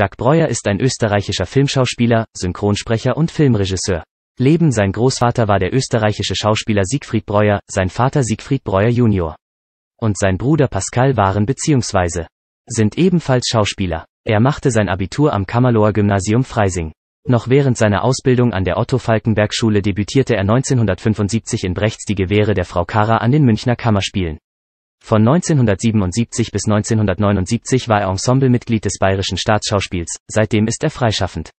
Jacques Breuer ist ein österreichischer Filmschauspieler, Synchronsprecher und Filmregisseur. Leben sein Großvater war der österreichische Schauspieler Siegfried Breuer, sein Vater Siegfried Breuer junior und sein Bruder Pascal waren bzw. sind ebenfalls Schauspieler. Er machte sein Abitur am Kammerloher Gymnasium Freising. Noch während seiner Ausbildung an der Otto-Falkenberg-Schule debütierte er 1975 in Brechts Die Gewehre der Frau Kara an den Münchner Kammerspielen. Von 1977 bis 1979 war er Ensemblemitglied des Bayerischen Staatsschauspiels, seitdem ist er freischaffend.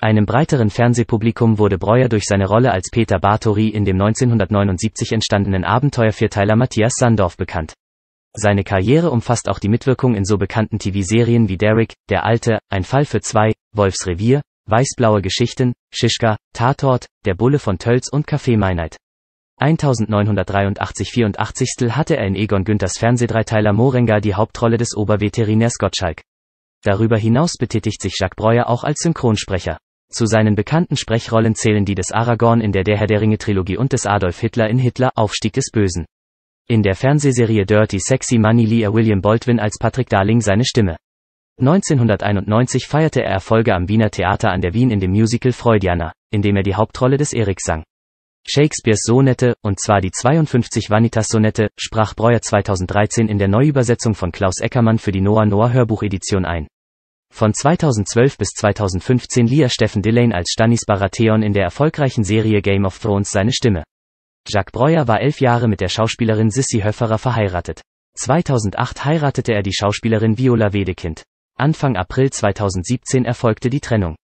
Einem breiteren Fernsehpublikum wurde Breuer durch seine Rolle als Peter Bartori in dem 1979 entstandenen Abenteuervierteiler Matthias Sandorf bekannt. Seine Karriere umfasst auch die Mitwirkung in so bekannten TV-Serien wie Derek, Der Alte, Ein Fall für zwei, Wolfs Revier, Weißblaue Geschichten, Schischka, Tatort, Der Bulle von Tölz und Café Meinheit. 1983 84 hatte er in Egon Günthers Fernsehdreiteiler Morenga die Hauptrolle des Oberveterinärs Gottschalk. Darüber hinaus betätigt sich Jacques Breuer auch als Synchronsprecher. Zu seinen bekannten Sprechrollen zählen die des Aragorn in der Der Herr der Ringe Trilogie und des Adolf Hitler in Hitler Aufstieg des Bösen. In der Fernsehserie Dirty Sexy Money lieh er William Baldwin als Patrick Darling seine Stimme. 1991 feierte er Erfolge am Wiener Theater an der Wien in dem Musical Freudiana, in dem er die Hauptrolle des Erik sang. Shakespeares Sonette, und zwar die 52 Vanitas-Sonette, sprach Breuer 2013 in der Neuübersetzung von Klaus Eckermann für die Noah Noah Hörbuchedition ein. Von 2012 bis 2015 lieh er Steffen Dillane als Stannis Baratheon in der erfolgreichen Serie Game of Thrones seine Stimme. Jacques Breuer war elf Jahre mit der Schauspielerin Sissy Höfferer verheiratet. 2008 heiratete er die Schauspielerin Viola Wedekind. Anfang April 2017 erfolgte die Trennung.